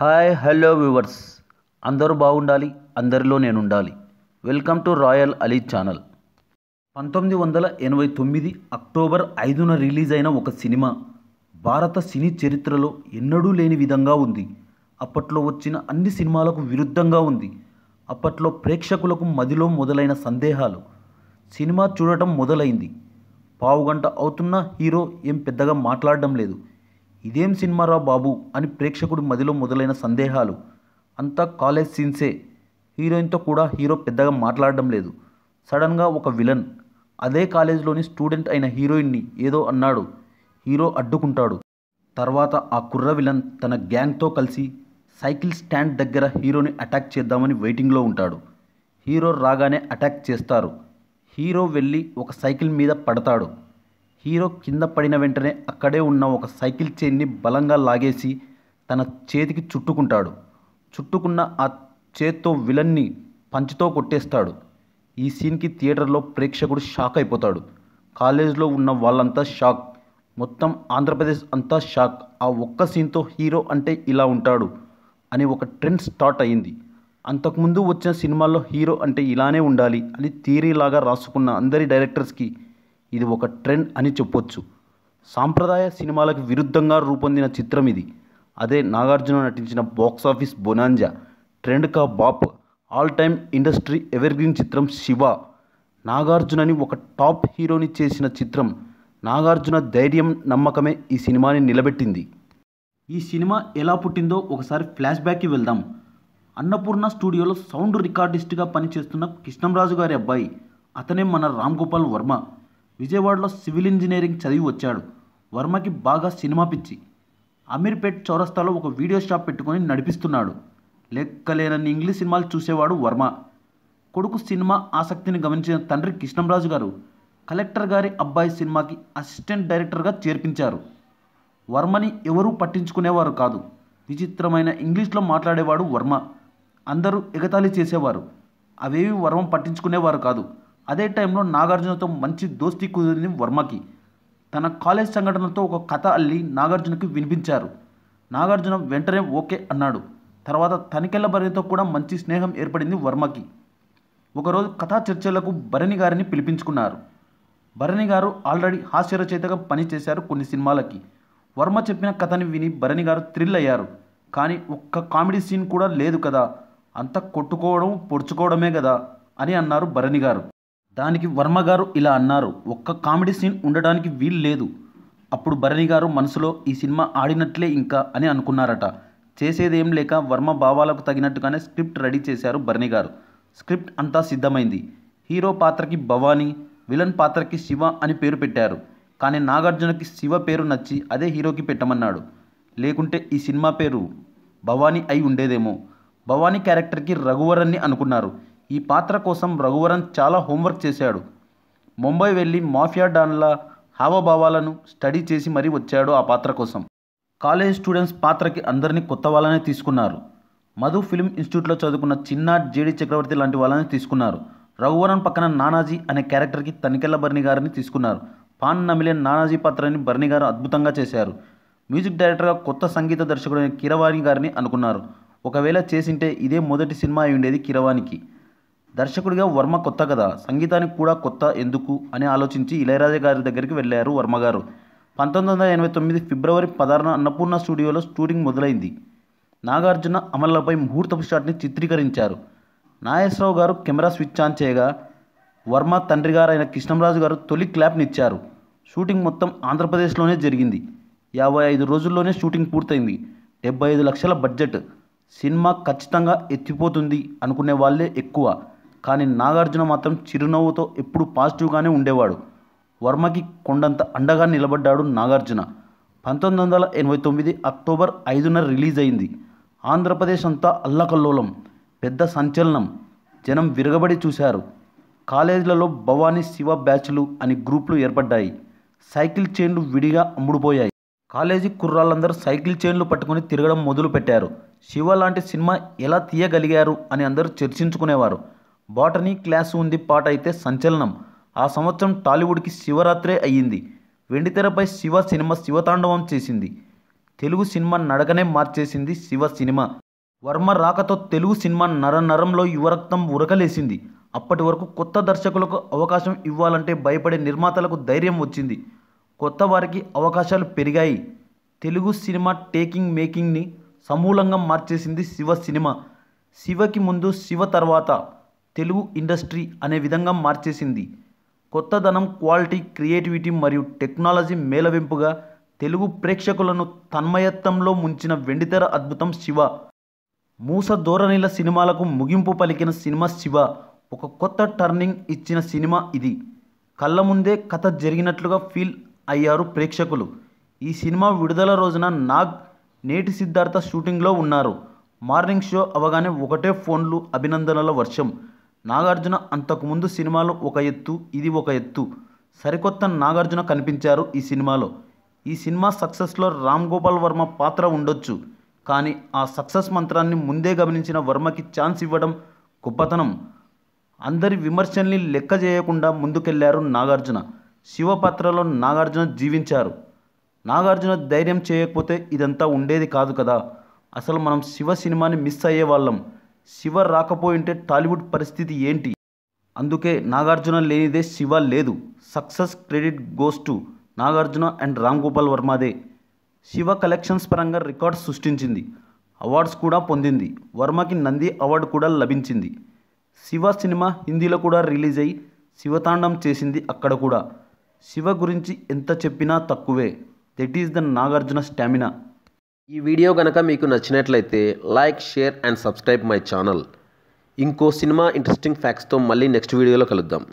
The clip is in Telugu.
హాయ్ హలో వ్యూవర్స్ అందరూ బాగుండాలి అందరిలో నేను ఉండాలి welcome to royal Ali channel పంతొమ్మిది వందల ఎనభై తొమ్మిది అక్టోబర్ ఐదున రిలీజ్ అయిన ఒక సినిమా భారత సినీ చరిత్రలో ఎన్నడూ లేని విధంగా ఉంది అప్పట్లో వచ్చిన అన్ని సినిమాలకు విరుద్ధంగా ఉంది అప్పట్లో ప్రేక్షకులకు మదిలో మొదలైన సందేహాలు సినిమా చూడటం మొదలైంది పావుగంట అవుతున్న హీరో ఏం పెద్దగా మాట్లాడడం లేదు ఇదేం సినిమారా బాబు అని ప్రేక్షకుడి మదిలో మొదలైన సందేహాలు అంతా కాలేజ్ సీన్సే హీరోయిన్తో కూడా హీరో పెద్దగా మాట్లాడడం లేదు సడన్గా ఒక విలన్ అదే కాలేజీలోని స్టూడెంట్ అయిన హీరోయిన్ని ఏదో అన్నాడు హీరో అడ్డుకుంటాడు తర్వాత ఆ కుర్ర విలన్ తన గ్యాంగ్తో కలిసి సైకిల్ స్టాండ్ దగ్గర హీరోని అటాక్ చేద్దామని వెయిటింగ్లో ఉంటాడు హీరో రాగానే అటాక్ చేస్తారు హీరో వెళ్ళి ఒక సైకిల్ మీద పడతాడు హీరో కింద పడిన వెంటనే అక్కడే ఉన్న ఒక సైకిల్ చైన్ని బలంగా లాగేసి తన చేతికి చుట్టుకుంటాడు చుట్టుకున్న ఆ చేత్తో విలన్ని పంచితో కొట్టేస్తాడు ఈ సీన్కి థియేటర్లో ప్రేక్షకుడు షాక్ అయిపోతాడు కాలేజ్లో ఉన్న వాళ్ళంతా షాక్ మొత్తం ఆంధ్రప్రదేశ్ అంతా షాక్ ఆ ఒక్క సీన్తో హీరో అంటే ఇలా ఉంటాడు అని ఒక ట్రెండ్ స్టార్ట్ అయ్యింది అంతకుముందు వచ్చిన సినిమాల్లో హీరో అంటే ఇలానే ఉండాలి అని థియరీలాగా రాసుకున్న అందరి డైరెక్టర్స్కి ఇది ఒక ట్రెండ్ అని చెప్పొచ్చు సాంప్రదాయ సినిమాలకు విరుద్ధంగా రూపొందిన చిత్రం ఇది అదే నాగార్జున నటించిన బాక్సాఫీస్ బొనాంజా ట్రెండ్ కా బాప్ ఆల్ టైమ్ ఇండస్ట్రీ ఎవర్గ్రీన్ చిత్రం శివ నాగార్జునని ఒక టాప్ హీరోని చేసిన చిత్రం నాగార్జున ధైర్యం నమ్మకమే ఈ సినిమాని నిలబెట్టింది ఈ సినిమా ఎలా పుట్టిందో ఒకసారి ఫ్లాష్ బ్యాక్కి వెళ్దాం అన్నపూర్ణ స్టూడియోలో సౌండ్ రికార్డిస్ట్గా పనిచేస్తున్న కృష్ణంరాజు గారి అబ్బాయి అతనే మన రామ్ గోపాల్ వర్మ విజయవాడలో సివిల్ ఇంజనీరింగ్ చదివి వచ్చాడు వర్మకి బాగా సినిమా పిచ్చి అమీర్పేట్ చౌరస్తాలో ఒక వీడియో షాప్ పెట్టుకొని నడిపిస్తున్నాడు లెక్కలేనన్ని ఇంగ్లీష్ సినిమాలు చూసేవాడు వర్మ కొడుకు సినిమా ఆసక్తిని గమనించిన తండ్రి కృష్ణంరాజు గారు కలెక్టర్ గారి అబ్బాయి సినిమాకి అసిస్టెంట్ డైరెక్టర్గా చేర్పించారు వర్మని ఎవరూ పట్టించుకునేవారు కాదు విచిత్రమైన ఇంగ్లీష్లో మాట్లాడేవాడు వర్మ అందరూ ఎగతాళి చేసేవారు అవేవి వర్మం పట్టించుకునేవారు కాదు అదే టైంలో నాగార్జునతో మంచి దోస్తీ కుదిరింది వర్మకి తన కాలేజ్ సంఘటనతో ఒక కథ అల్లి నాగార్జునకి వినిపించారు నాగార్జున వెంటనే ఓకే అన్నాడు తర్వాత తనికెళ్ల భరణితో కూడా మంచి స్నేహం ఏర్పడింది వర్మకి ఒకరోజు కథా చర్చలకు భరణి గారిని పిలిపించుకున్నారు భరణి గారు ఆల్రెడీ హాస్యరచయితగా పనిచేశారు కొన్ని సినిమాలకి వర్మ చెప్పిన కథని విని భరణి గారు థ్రిల్ అయ్యారు కానీ ఒక్క కామెడీ సీన్ కూడా లేదు కదా అంత కొట్టుకోవడం పొడుచుకోవడమే కదా అని అన్నారు భరణి గారు దానికి వర్మ గారు ఇలా అన్నారు ఒక్క కామెడీ సీన్ ఉండడానికి వీలు లేదు అప్పుడు భరణి గారు మనసులో ఈ సినిమా ఆడినట్లే ఇంకా అని అనుకున్నారట చేసేదేం లేక వర్మ భావాలకు తగినట్టుగానే స్క్రిప్ట్ రెడీ చేశారు భరణి గారు స్క్రిప్ట్ అంతా సిద్ధమైంది హీరో పాత్రకి భవానీ విలన్ పాత్రకి శివ అని పేరు పెట్టారు కానీ నాగార్జునకి శివ పేరు నచ్చి అదే హీరోకి పెట్టమన్నాడు లేకుంటే ఈ సినిమా పేరు భవానీ అయి ఉండేదేమో భవానీ క్యారెక్టర్కి రఘువరన్ని అనుకున్నారు ఈ పాత్ర కోసం రఘువరన్ చాలా హోంవర్క్ చేశాడు ముంబై వెళ్ళి మాఫియా డాన్ల హావభావాలను స్టడీ చేసి మరీ వచ్చాడు ఆ పాత్ర కోసం కాలేజ్ స్టూడెంట్స్ పాత్రకి అందరినీ కొత్త వాళ్ళనే తీసుకున్నారు మధు ఫిల్మ్ ఇన్స్టిట్యూట్లో చదువుకున్న చిన్న జేడి చక్రవర్తి లాంటి వాళ్ళని తీసుకున్నారు రఘువరన్ పక్కన నానాజీ అనే క్యారెక్టర్కి తనికెళ్ల బర్ని గారిని తీసుకున్నారు పాన్ నమిలే నానాజీ పాత్రని బర్ని గారు అద్భుతంగా చేశారు మ్యూజిక్ డైరెక్టర్గా కొత్త సంగీత దర్శకుడైన కిరవాణి గారిని అనుకున్నారు ఒకవేళ చేసింటే ఇదే మొదటి సినిమా అయి ఉండేది కిరవాణికి దర్శకుడిగా వర్మ కొత్త కదా సంగీతానికి కూడా కొత్త ఎందుకు అని ఆలోచించి ఇళయరాజా గారి దగ్గరికి వెళ్ళారు వర్మ గారు పంతొమ్మిది వందల ఎనభై తొమ్మిది ఫిబ్రవరి పదహారున అన్నపూర్ణ స్టూడియోలో షూటింగ్ మొదలైంది నాగార్జున అమలపై ముహూర్తపు షాట్ని చిత్రీకరించారు నాగేశ్వరరావు గారు కెమెరా స్విచ్ ఆన్ చేయగా వర్మ తండ్రి గారైన కృష్ణంరాజు గారు తొలి క్లాప్నిచ్చారు షూటింగ్ మొత్తం ఆంధ్రప్రదేశ్లోనే జరిగింది యాభై ఐదు రోజుల్లోనే షూటింగ్ పూర్తయింది డెబ్బై ఐదు లక్షల బడ్జెట్ సినిమా ఖచ్చితంగా ఎత్తిపోతుంది అనుకునే వాళ్ళే ఎక్కువ కానీ నాగార్జున మాత్రం చిరునవ్వుతో ఎప్పుడు పాజిటివ్గానే ఉండేవాడు వర్మకి కొండంత అండగా నిలబడ్డాడు నాగార్జున పంతొమ్మిది వందల ఎనభై తొమ్మిది అక్టోబర్ ఐదున రిలీజ్ అయింది ఆంధ్రప్రదేశ్ అంతా అల్లకల్లోలం పెద్ద సంచలనం జనం విరగబడి చూశారు కాలేజీలలో భవానీ శివ బ్యాచ్లు అని గ్రూపులు ఏర్పడ్డాయి సైకిల్ చైన్లు విడిగా అమ్ముడుపోయాయి కాలేజీ కుర్రాళ్ళందరూ సైకిల్ చైన్లు పట్టుకుని తిరగడం మొదలుపెట్టారు శివ లాంటి సినిమా ఎలా తీయగలిగారు అని అందరూ చర్చించుకునేవారు బాటనీ క్లాస్ ఉంది పాట అయితే సంచలనం ఆ సంవత్సరం టాలీవుడ్కి శివరాత్రే అయ్యింది వెండితెరపై శివ సినిమా శివతాండవం చేసింది తెలుగు సినిమా నడకనే మార్చేసింది శివ సినిమా వర్మ రాకతో తెలుగు సినిమా నర నరంలో యువరక్తం ఉరకలేసింది అప్పటి వరకు కొత్త దర్శకులకు అవకాశం ఇవ్వాలంటే భయపడే నిర్మాతలకు ధైర్యం వచ్చింది కొత్త వారికి అవకాశాలు పెరిగాయి తెలుగు సినిమా టేకింగ్ మేకింగ్ని సమూలంగా మార్చేసింది శివ సినిమా శివకి ముందు శివ తర్వాత తెలుగు ఇండస్ట్రీ అనే విధంగా మార్చేసింది కొత్తదనం క్వాలిటీ క్రియేటివిటీ మరియు టెక్నాలజీ మేలవింపుగా తెలుగు ప్రేక్షకులను తన్మయత్వంలో ముంచిన వెండితెర అద్భుతం శివ మూస ధోరణిల సినిమాలకు ముగింపు పలికిన సినిమా శివ ఒక కొత్త టర్నింగ్ ఇచ్చిన సినిమా ఇది కళ్ళ ముందే కథ జరిగినట్లుగా ఫీల్ అయ్యారు ప్రేక్షకులు ఈ సినిమా విడుదల రోజున నాగ్ నేటి సిద్ధార్థ షూటింగ్లో ఉన్నారు మార్నింగ్ షో అవగానే ఒకటే ఫోన్లు అభినందనల వర్షం నాగార్జున అంతకుముందు సినిమాలు ఒక ఎత్తు ఇది ఒక ఎత్తు సరికొత్త నాగార్జున కనిపించారు ఈ సినిమాలో ఈ సినిమా సక్సెస్లో రామ్ గోపాల్ వర్మ పాత్ర ఉండొచ్చు కానీ ఆ సక్సెస్ మంత్రాన్ని ముందే గమనించిన వర్మకి ఛాన్స్ ఇవ్వడం గొప్పతనం అందరి విమర్శల్ని లెక్క చేయకుండా ముందుకెళ్లారు నాగార్జున శివ పాత్రలో నాగార్జున జీవించారు నాగార్జున ధైర్యం చేయకపోతే ఇదంతా ఉండేది కాదు కదా అసలు మనం శివ సినిమాని మిస్ అయ్యే వాళ్ళం శివ రాకపోయింటే టాలీవుడ్ పరిస్థితి ఏంటి అందుకే నాగార్జున లేనిదే శివ లేదు success credit goes to Nagarjuna and Ram Gopal వర్మదే శివ కలెక్షన్స్ పరంగా రికార్డ్స్ సృష్టించింది అవార్డ్స్ కూడా పొందింది వర్మకి నంది అవార్డు కూడా లభించింది శివ సినిమా హిందీలో కూడా రిలీజ్ అయి శివతాండం చేసింది అక్కడ కూడా శివ గురించి ఎంత చెప్పినా తక్కువే that is the Nagarjuna stamina ఈ వీడియో కనుక మీకు నచ్చినట్లయితే like share and subscribe my channel ఇంకో సినిమా ఇంట్రెస్టింగ్ ఫ్యాక్ట్స్తో మళ్ళీ నెక్స్ట్ వీడియోలో కలుద్దాం